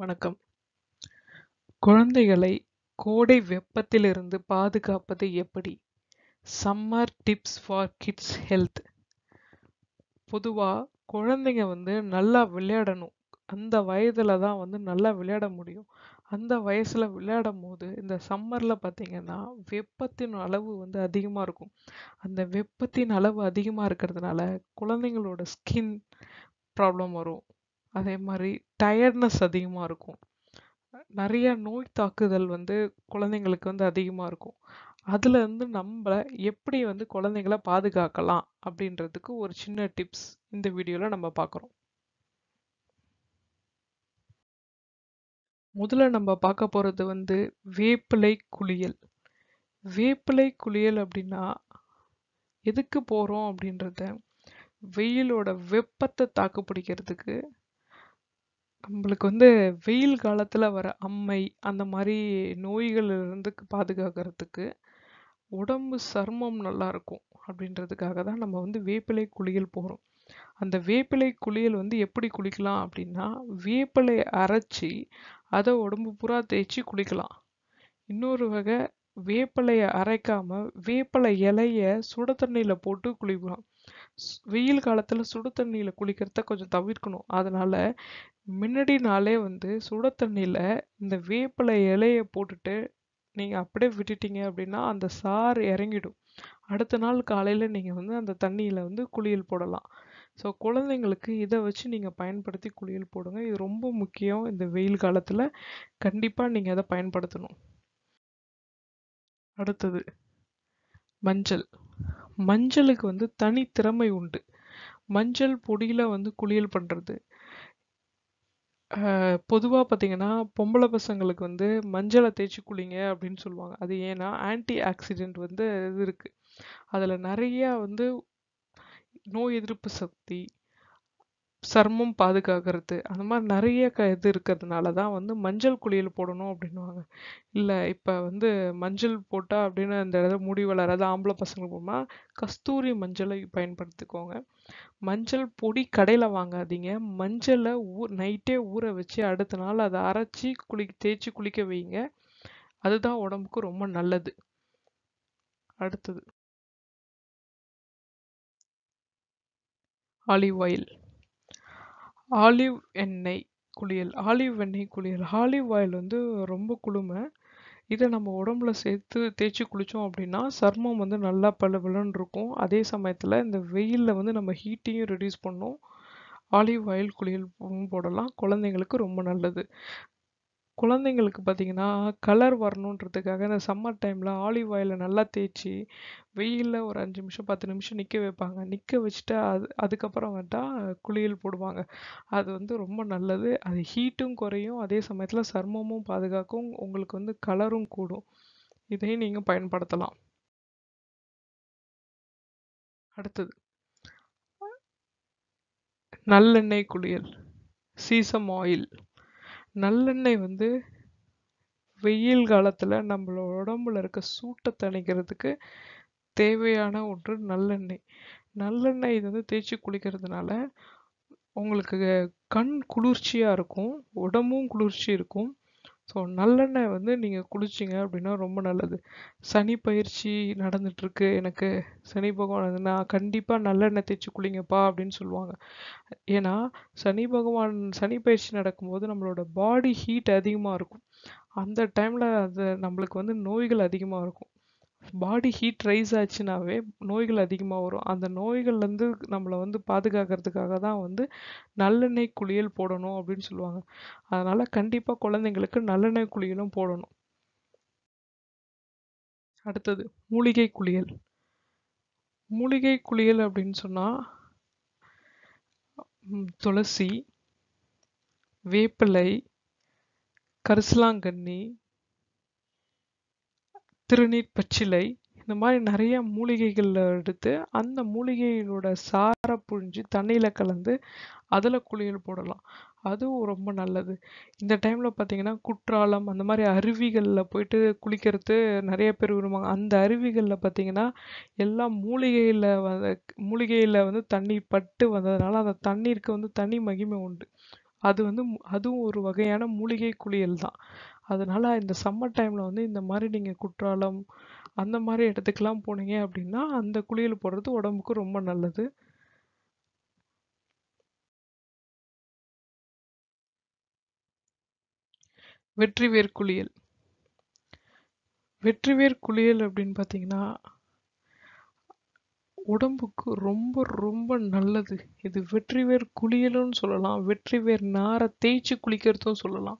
வணக்கம் குழந்தைகளை கோடை வெப்பத்திலிருந்து பாதுகாப்பது எப்படி summer tips for kids health பொதுவாக குழந்தைங்க வந்து நல்லா விளையாடணும் அந்த வயதில் தான் வந்து நல்லா விளையாட முடியும் அந்த வயசில் விளையாடும் போது இந்த சம்மரில் பார்த்திங்கன்னா வெப்பத்தின் அளவு வந்து அதிகமாக இருக்கும் அந்த வெப்பத்தின் அளவு அதிகமாக இருக்கிறதுனால குழந்தைங்களோட ஸ்கின் ப்ராப்ளம் வரும் அதே மாதிரி டயர்ட்னஸ் அதிகமாக இருக்கும் நிறைய நோய் தாக்குதல் வந்து குழந்தைங்களுக்கு வந்து அதிகமாக இருக்கும் அதில் இருந்து நம்மளை எப்படி வந்து குழந்தைங்கள பாதுகாக்கலாம் அப்படின்றதுக்கு ஒரு சின்ன டிப்ஸ் இந்த வீடியோவில் நம்ம பார்க்குறோம் முதல்ல நம்ம பார்க்க போகிறது வந்து வேப்பிலை குளியல் வேப்பிலை குளியல் அப்படின்னா எதுக்கு போகிறோம் அப்படின்றத வெயிலோட வெப்பத்தை தாக்கு பிடிக்கிறதுக்கு நம்மளுக்கு வந்து வெயில் காலத்துல வர அம்மை, அந்த மாதிரி நோய்கள்ல இருந்து பாதுகாக்கிறதுக்கு, "உடம்பு சருமம் இருக்கும் அப்படின்றதுக்காக தான் நம்ம வந்து வேப்பிலை குளியல் போறோம். அந்த வேப்பிலை குளியல் வந்து எப்படி குளிக்கலாம் அப்படின்னா, வேப்பிலையை அரைச்சு, அதை உடம்பு பூரா தேய்ச்சு குளிக்கலாம். இன்னொரு வகை வேப்பிலைய அரைக்காமல் வேப்பிலை இலைய சுட தண்ணியில் போட்டு குளிக்கலாம் வெயில் காலத்தில் சுடு தண்ணியில் குளிக்கிறத கொஞ்சம் தவிர்க்கணும் அதனால் முன்னாடி நாளே வந்து சுட தண்ணியில் இந்த வேப்பிலை இலைய போட்டுட்டு நீங்கள் அப்படியே விட்டுட்டீங்க அப்படின்னா அந்த சாறு இறங்கிடும் அடுத்த நாள் காலையில் நீங்கள் வந்து அந்த தண்ணியில் வந்து குளியல் போடலாம் ஸோ குழந்தைங்களுக்கு இதை வச்சு நீங்கள் பயன்படுத்தி குளியல் போடுங்க இது ரொம்ப முக்கியம் இந்த வெயில் காலத்தில் கண்டிப்பாக நீங்கள் அதை பயன்படுத்தணும் அடுத்தது மஞ்சள் மஞ்சளுக்கு வந்து தனி திறமை உண்டு மஞ்சள் பொடியில் வந்து குளியல் பண்ணுறது பொதுவாக பார்த்தீங்கன்னா பொம்பளை பசங்களுக்கு வந்து மஞ்சளை தேய்ச்சி குளிங்க அப்படின்னு சொல்லுவாங்க அது ஏன்னா ஆன்டி ஆக்சிடெண்ட் வந்து இது இருக்குது அதில் நிறையா வந்து நோய் எதிர்ப்பு சக்தி சர்மம் பாதுகாக்கிறது அந்த மாதிரி நிறைய க இது இருக்கிறதுனால தான் வந்து மஞ்சள் குளியல் போடணும் அப்படின்னுவாங்க இல்லை இப்போ வந்து மஞ்சள் போட்டால் அப்படின்னு அந்த இடத்துல முடி வளராது ஆம்பளை பசங்க போனால் கஸ்தூரி மஞ்சளை பயன்படுத்திக்கோங்க மஞ்சள் பொடி கடையில் வாங்காதீங்க மஞ்சளை ஊ நைட்டே ஊற வச்சு அடுத்த நாள் அதை அரைச்சி குளி தேய்ச்சி குளிக்க வைங்க அதுதான் உடம்புக்கு ரொம்ப நல்லது அடுத்தது ஆலிவ் ஆயில் ஆலிவ் எண்ணெய் குளியல். ஆலிவ் எண்ணெய் குளியல். ஆலிவ் ஆயில் வந்து ரொம்ப குளுமை. இதை நம்ம உடம்புல சேர்த்து தேய்ச்சி குளிச்சோம் அப்படின்னா சர்மம் வந்து நல்லா பளபளன்னு இருக்கும். அதே சமயத்துல இந்த வெயில்ல வந்து நம்ம ஹீட்டையும் ரிடியூஸ் பண்ணும். ஆலிவ் ஆயில் குளியல் போடலாம். குழந்தைங்களுக்கு ரொம்ப நல்லது. குழந்தைங்களுக்கு பார்த்திங்கன்னா கலர் வரணுன்றதுக்காக இந்த சம்மர் டைமில் ஆலிவ் ஆயில நல்லா தேய்ச்சு, வெயில்ல ஒரு அஞ்சு நிமிஷம், பத்து நிமிஷம் நிக்க வைப்பாங்க. நிக்க வச்சுட்டு அது அதுக்கப்புறம் பார்த்தா குளியல் போடுவாங்க. அது வந்து ரொம்ப நல்லது. அது ஹீட்டும் குறையும், அதே சமயத்தில் சருமமும் பாதுகாக்கும். உங்களுக்கு வந்து கலரும் கூடும். இதையும் நீங்க பயன்படுத்தலாம். அடுத்தது. நல்லெண்ணெய் குளியல், சீசம் ஆயில். நல்லெண்ணெய் வந்து வெயில் காலத்தில் நம்மளோட உடம்புல இருக்க சூட்டை தணிக்கிறதுக்கு தேவையான ஒன்று நல்லெண்ணெய் நல்லெண்ணெய் வந்து தேய்ச்சி குளிக்கிறதுனால உங்களுக்கு கண் குளிர்ச்சியாக இருக்கும் உடம்பும் குளிர்ச்சி இருக்கும் ஸோ நல்லெண்ணெய் வந்து நீங்கள் குளிச்சிங்க அப்படின்னா ரொம்ப நல்லது சனி பயிற்சி நடந்துகிட்ருக்கு எனக்கு சனி பகவான் இதுனா கண்டிப்பாக நல்லெண்ணெய் தேய்ச்சி குளிங்கப்பா அப்படின்னு சொல்லுவாங்க ஏன்னா சனி பகவான் சனி பயிற்சி நடக்கும்போது நம்மளோட பாடி ஹீட் அதிகமாக இருக்கும் அந்த டைமில் அது நம்மளுக்கு வந்து நோய்கள் அதிகமாக இருக்கும் பாடி ஹீட் ரைஸ் ஆச்சுனாவே நோய்கள் அதிகமாக வரும் அந்த நோய்கள்லேருந்து நம்மளை வந்து பாதுகாக்கிறதுக்காக தான் வந்து நல்லெண்ணெய் குளியல் போடணும் அப்படின்னு சொல்லுவாங்க அதனால் கண்டிப்பாக குழந்தைங்களுக்கு நல்லெண்ணெய் குளியலும் போடணும் அடுத்தது மூலிகை குளியல் மூலிகை குளியல் அப்படின்னு சொன்னால் துளசி வேப்பிலை கரிசலாங்கண்ணி பச்சிலை இந்த மாதிரி நிறைய மூலிகைகளில் எடுத்து அந்த மூலிகையினோட சாறை புழிஞ்சு தண்ணியில் கலந்து அதில் குளியல் போடலாம் அதுவும் ரொம்ப நல்லது இந்த டைமில் பார்த்தீங்கன்னா குற்றாலம் அந்த மாதிரி அருவிகளில் போயிட்டு குளிக்கிறது நிறைய பேர் விரும்புவாங்க அந்த அருவிகளில் பார்த்தீங்கன்னா எல்லாம் மூலிகையில் வத மூலிகையில் வந்து தண்ணி பட்டு வந்ததுனால அந்த தண்ணீருக்கு வந்து தனி மகிமை உண்டு அது வந்து அதுவும் ஒரு வகையான மூலிகை குளியல் தான் அதனால் இந்த சம்மர் டைமில் வந்து இந்த மாதிரி நீங்கள் குற்றாலம் அந்த மாதிரி இடத்துக்குலாம் போனீங்க அப்படின்னா அந்த குளியல் போடுறது உடம்புக்கு ரொம்ப நல்லது வெற்றிவேர் குளியல் வெற்றிவேர் குளியல் அப்படின்னு பார்த்தீங்கன்னா உடம்புக்கு ரொம்ப ரொம்ப நல்லது இது வெற்றிவேர் குளியலுன்னு சொல்லலாம் வெற்றிவேர் நாரை தேய்ச்சி குளிக்கிறதும் சொல்லலாம்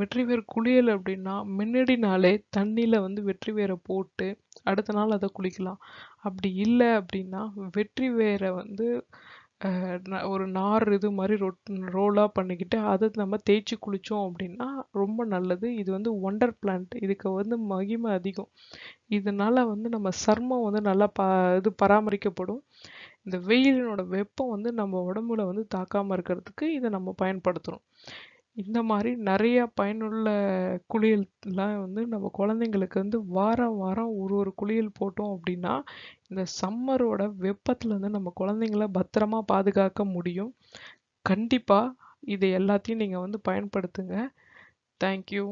வெற்றிவேர் குளியல் அப்படின்னா முன்னாடி நாளே தண்ணியில் வந்து வெற்றிவேரை போட்டு அடுத்த நாள் அதை குளிக்கலாம் அப்படி இல்லை அப்படின்னா வெற்றிவேரை வந்து ஒரு நார் இது மாதிரி ரொட் ரோலாக பண்ணிக்கிட்டு அதை நம்ம தேய்ச்சி குளித்தோம் அப்படின்னா ரொம்ப நல்லது இது வந்து ஒண்டர் பிளான்ட் இதுக்கு வந்து மகிமை அதிகம் இதனால் வந்து நம்ம சர்மம் வந்து நல்லா ப இது பராமரிக்கப்படும் இந்த வெயிலினோட வெப்பம் வந்து நம்ம உடம்புல வந்து தாக்காமல் இருக்கிறதுக்கு இதை நம்ம பயன்படுத்துகிறோம் இந்த மாதிரி நிறைய பயனுள்ள குளியல்லாம் வந்து நம்ம குழந்தைங்களுக்கு வந்து வாரம் வாரம் ஒரு ஒரு குளியல் போட்டோம் அப்படின்னா இந்த சம்மரோட இருந்து நம்ம குழந்தைங்கள பத்திரமா பாதுகாக்க முடியும் கண்டிப்பாக இது எல்லாத்தையும் நீங்கள் வந்து பயன்படுத்துங்க தேங்க்யூ